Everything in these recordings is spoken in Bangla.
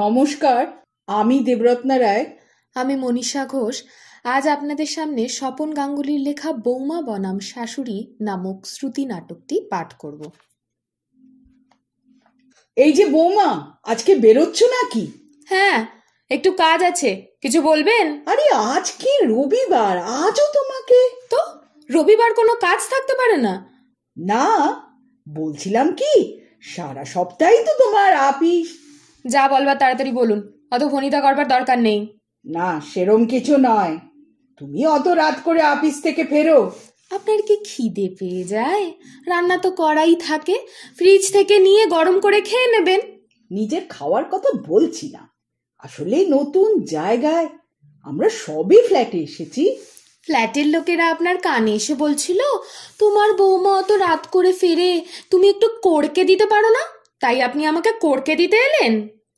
নমস্কার আমি দেবরত্না রায় আমি মনীষা ঘোষ আজ আপনাদের সামনে স্বপন গাঙ্গুলির লেখা বৌমা বনাম শাশুড়ি নামক শ্রুতি নাটকটি পাঠ করব এই যে বৌমা আজকে বেরোচ্ছ নাকি হ্যাঁ একটু কাজ আছে কিছু বলবেন আরে আজ কি রবিবার আজও তোমাকে তো রবিবার কোনো কাজ থাকতে পারে না না বলছিলাম কি সারা সপ্তাহই তো তোমার আপিস যা বলবার তাড়াতাড়ি বলুন অত ভনিতা করবার দরকার নেই না সেরম কিছু নয় তুমি অত রাত করে অফিস থেকে ফেরো আপনার কি খিদে পেয়ে যায় রান্না তো করাই থাকে ফ্রিজ থেকে নিয়ে গরম করে খেয়ে নেবেন নিজের খাওয়ার কথা বলছি না আসলে নতুন জায়গায় আমরা সবই ফ্ল্যাটে এসেছি ফ্ল্যাটের লোকেরা আপনার কানে এসে বলছিল তোমার বৌমা অত রাত করে ফেরে তুমি একটু করকে দিতে পারো না তাই আপনি আমাকে করকে দিতে এলেন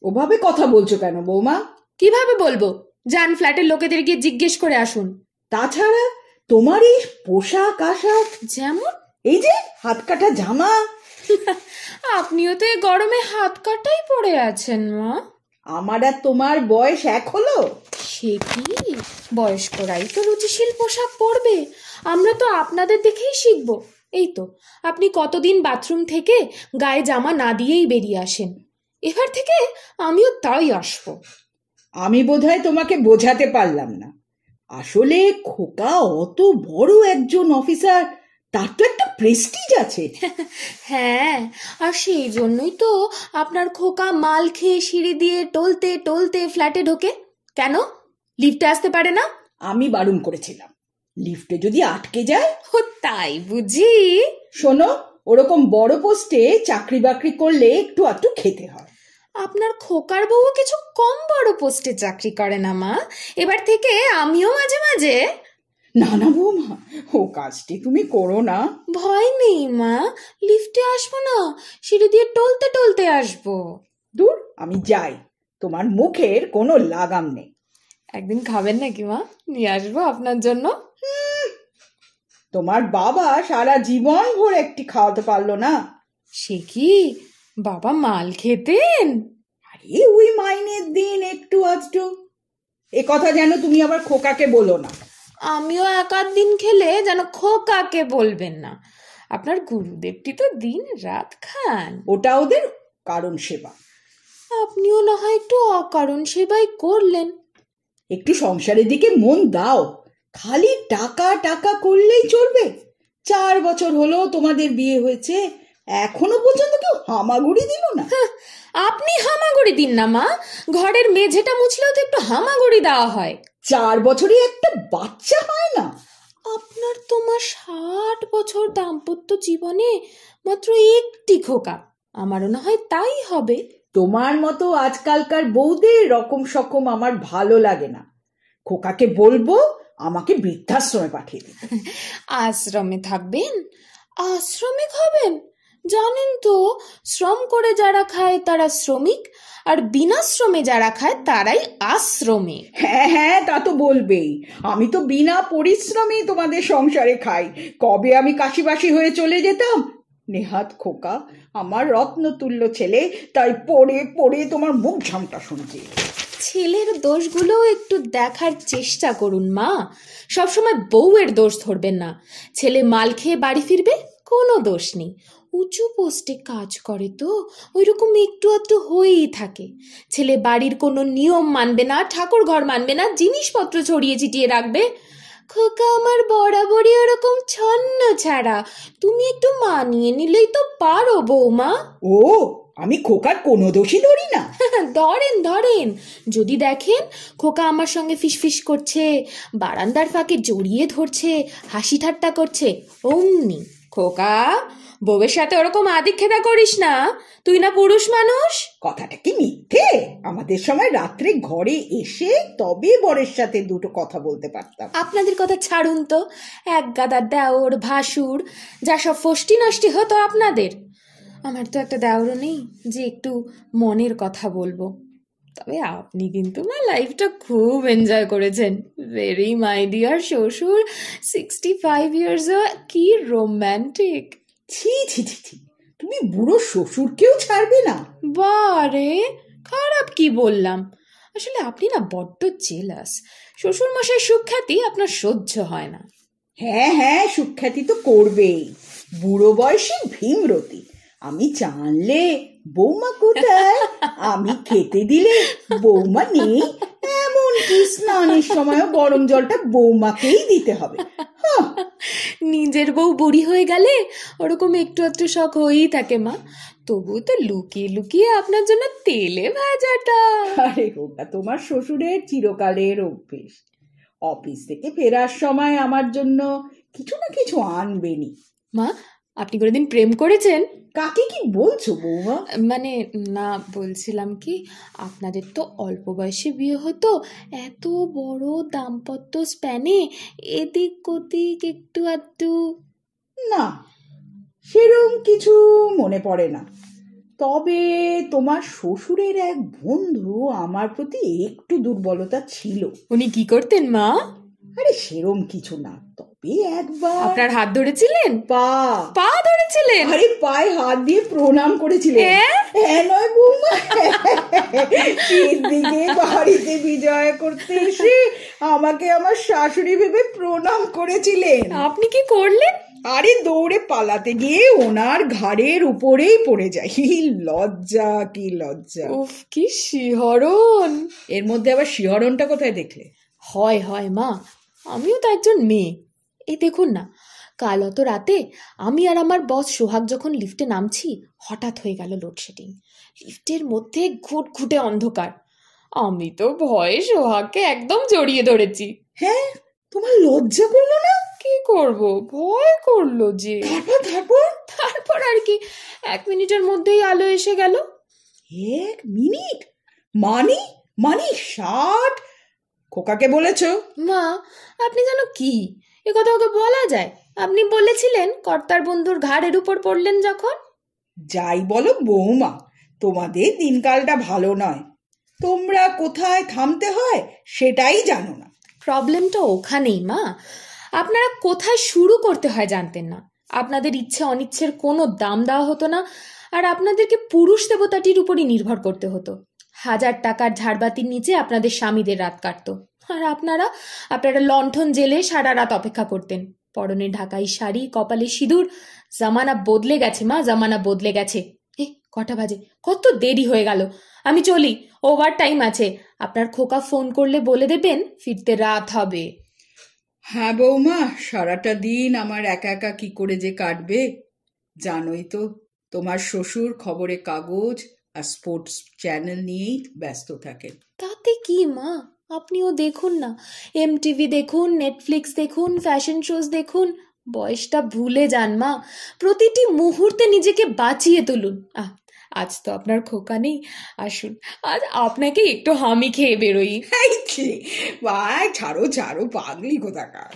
ওভাবে কথা বলছো কেন বৌমা কিভাবে বলবো যান ফ্ল্যাটের লোকেদের গিয়ে জিজ্ঞেস করে আসুন তাছাড়া তোমার এই পোশাক আশাক যেমন এই যে হাত কাটা জামা আপনিও তো এই গরমে হাত কাটাই পড়ে আছেন মা আমার আর তোমার বয়স এক হলো সে কি বয়স্করাই তো রুচিশীল পোশাক পরবে আমরা তো আপনাদের দেখেই শিখবো এই তো আপনি কতদিন বাথরুম থেকে গায়ে জামা না দিয়েই বেরিয়ে আসেন এবার থেকে আমিও তাই আসব আমি বোধহয় তোমাকে বোঝাতে পারলাম না আসলে খোকা অত বড় একজন অফিসার তার তো একটা প্রেস্টিজ আছে হ্যাঁ আর সেই জন্যই তো আপনার খোকা মাল খেয়ে সিঁড়ি দিয়ে টলতে টলতে ফ্ল্যাটে ঢোকে কেন লিফটে আসতে পারে না আমি বারণ করেছিলাম লিফটে যদি আটকে যায় তাই বুঝি শোনো ওরকম বড় পোস্টে চাকরি বাকরি করলে একটু আধটু খেতে হয় আপনার খোকার বউ কিছু কম বড় পোস্টে চাকরি করে না মা এবার থেকে আমিও মাঝে মাঝে না না বৌমা ও কাজটি তুমি করো না ভয় নেই মা লিফটে আসবো না সিঁড়ি দিয়ে টলতে টলতে আসবো দূর আমি যাই তোমার মুখের কোনো লাগাম নেই একদিন খাবেন নাকি মা নিয়ে আসবো আপনার জন্য তোমার বাবা সারা জীবন ভোর একটি খাওয়াতে পারলো না সে কি বাবা মাল খেতেন আরে ওই মাইনের দিন একটু আধটু এ কথা যেন তুমি আবার খোকাকে বলো না আমিও এক দিন খেলে যেন খোকাকে বলবেন না আপনার গুরুদেবটি তো দিন রাত খান ওটা ওদের কারণ সেবা আপনিও না হয় একটু অকারণ সেবাই করলেন একটু সংসারের দিকে মন দাও খালি টাকা টাকা করলেই চলবে চার বছর হলো তোমাদের বিয়ে হয়েছে এখনো পর্যন্ত কেউ হামাগুড়ি দিল না আপনি হামাগুড়ি দিন না মা ঘরের মেঝেটা মুছলেও তো একটু হামাগুড়ি দেওয়া হয় চার বছরই একটা বাচ্চা হয় না আপনার তোমার ষাট বছর দাম্পত্য জীবনে মাত্র একটি খোকা আমারও না হয় তাই হবে তোমার মতো আজকালকার বৌদের রকম সকম আমার ভালো লাগে না খোকাকে বলবো আমাকে বৃদ্ধাশ্রমে পাঠিয়ে দিন আশ্রমে থাকবেন আশ্রমে হবেন জানেন তো শ্রম করে যারা খায় তারা শ্রমিক আর বিনা শ্রমে যারা খায় তারাই আশ্রমে হ্যাঁ হ্যাঁ তা তো বলবেই আমি তো বিনা পরিশ্রমেই তোমাদের সংসারে খাই কবে আমি কাশিবাসী হয়ে চলে যেতাম নেহাত খোকা আমার রত্নতুল্য ছেলে তাই পড়ে পড়ে তোমার মুখ ঝামটা শুনছি ছেলের দোষগুলো একটু দেখার চেষ্টা করুন মা সবসময় বউয়ের দোষ ধরবেন না ছেলে মাল খেয়ে বাড়ি ফিরবে কোনো দোষ নেই উঁচু পোস্টে কাজ করে তো ওই রকম একটু একটু হয়েই থাকে ছেলে বাড়ির কোনো নিয়ম মানবে না ঠাকুর ঘর মানবে না জিনিসপত্র ছড়িয়ে ছিটিয়ে রাখবে খোকা আমার বরাবরই ওরকম ছন্ন ছাড়া তুমি একটু মানিয়ে নিলেই তো পারো বৌমা ও আমি খোকার কোনো দোষই ধরি না ধরেন ধরেন যদি দেখেন খোকা আমার সঙ্গে ফিসফিস করছে বারান্দার ফাঁকে জড়িয়ে ধরছে হাসি ঠাট্টা করছে অমনি খোকা বউয়ের সাথে ওরকম আদিক্ষেতা করিস না তুই না পুরুষ মানুষ কথাটা কি মিথ্যে আমাদের সময় রাত্রে ঘরে এসে তবে বরের সাথে দুটো কথা বলতে পারতাম আপনাদের কথা ছাড়ুন তো এক গাদা দেওর ভাসুর যা সব ফষ্টি নষ্টি হতো আপনাদের আমার তো একটা দেওরও নেই যে একটু মনের কথা বলবো তবে আপনি কিন্তু না লাইফটা খুব এনজয় করেছেন ভেরি মাই ডিয়ার শ্বশুর সিক্সটি ফাইভ ইয়ার্স কি রোম্যান্টিক ছি ছি ছি ছি তুমি বুড়ো শ্বশুরকেও ছাড়বে না বারে খারাপ কি বললাম আসলে আপনি না বড্ড জেলাস শ্বশুর মশাই সুখ্যাতি আপনার সহ্য হয় না হ্যাঁ হ্যাঁ সুখ্যাতি তো করবেই বুড়ো বয়সী ভীমরতি আমি জানলে বৌমা কোথায় আমি খেতে দিলে বৌমা নেই কি স্নানের সময়ও গরম জলটা বৌমাকেই দিতে হবে হ্যাঁ। নিজের বউ বুড়ি হয়ে গেলে ওরকম একটু একটু শখ হয়েই থাকে মা তবু তো লুকিয়ে লুকিয়ে আপনার জন্য তেলে ভাজাটা আরে ওটা তোমার শ্বশুরের চিরকালের অভ্যেস অফিস থেকে ফেরার সময় আমার জন্য কিছু না কিছু আনবেনি মা আপনি কোনোদিন প্রেম করেছেন কাকে কি বলছো বৌমা মানে না বলছিলাম কি আপনাদের তো অল্প বয়সে বিয়ে হতো এত বড় দাম্পত্য স্প্যানে এদিক ওদিক একটু আধটু না সেরম কিছু মনে পড়ে না তবে তোমার শ্বশুরের এক বন্ধু আমার প্রতি একটু দুর্বলতা ছিল উনি কি করতেন মা আরে সেরম কিছু না তবে একবার আপনার হাত ধরেছিলেন পা পা ধরেছিলেন আরে পায়ে হাত দিয়ে প্রণাম করেছিলেন হ্যাঁ, হ্যাঁ নয় বৌমা দিকে বাড়িতে বিজয় করতে এসে আমাকে আমার শাশুড়ি ভেবে প্রণাম করেছিলেন আপনি কি করলেন আরে দৌড়ে পালাতে গিয়ে ওনার ঘাড়ের উপরেই পড়ে যায় লজ্জা কি লজ্জা উফ কি শিহরণ এর মধ্যে আবার শিহরণটা কোথায় দেখলে হয় হয় মা আমিও তো একজন মেয়ে এই দেখুন না কাল অত রাতে আমি আর আমার বস সোহাগ যখন লিফটে নামছি হঠাৎ হয়ে গেল লোডশেডিং লিফটের মধ্যে ঘুট ঘুটে অন্ধকার আমি তো ভয়ে সোহাগকে একদম জড়িয়ে ধরেছি হ্যাঁ তোমার লজ্জা করলো না কি করব ভয় করলো যে তারপর তারপর আর কি এক মিনিটের মধ্যেই আলো এসে গেল এক মিনিট মানি মানি ষাট খোকাকে বলেছ মা আপনি জানো কি এ কথা ওকে বলা যায় আপনি বলেছিলেন কর্তার বন্ধুর ঘাড়ের উপর পড়লেন যখন যাই বলো বৌমা তোমাদের দিনকালটা ভালো নয় তোমরা কোথায় থামতে হয় সেটাই জানো না প্রবলেমটা ওখানেই মা আপনারা কোথায় শুরু করতে হয় জানতেন না আপনাদের ইচ্ছে অনিচ্ছের কোনো দাম দেওয়া হতো না আর আপনাদেরকে পুরুষ দেবতাটির উপরই নির্ভর করতে হতো হাজার টাকার ঝাড়বাতির নিচে আপনাদের স্বামীদের রাত কাটত আর আপনারা আপনারা লণ্ঠন জেলে সারা রাত অপেক্ষা করতেন পরনে ঢাকাই শাড়ি কপালে সিঁদুর জামানা বদলে গেছে মা জামানা বদলে গেছে কটা বাজে কত দেরি হয়ে গেল আমি চলি ওভার টাইম আছে আপনার খোকা ফোন করলে বলে দেবেন ফিরতে রাত হবে হ্যাঁ বৌমা সারাটা দিন আমার একা একা কি করে যে কাটবে জানোই তো তোমার শ্বশুর খবরে কাগজ আর স্পোর্টস চ্যানেল নিয়েই ব্যস্ত থাকেন তাতে কি মা আপনিও দেখুন না এম টিভি দেখুন নেটফ্লিক্স দেখুন ফ্যাশন শোজ দেখুন বয়সটা ভুলে যান মা প্রতিটি মুহূর্তে নিজেকে বাঁচিয়ে তুলুন আহ আজ তো আপনার খোকা নেই আসুন আজ আপনাকে একটু হামি খেয়ে বেরোই ছাড়ো ছাড়ো পাগলি কোথাকার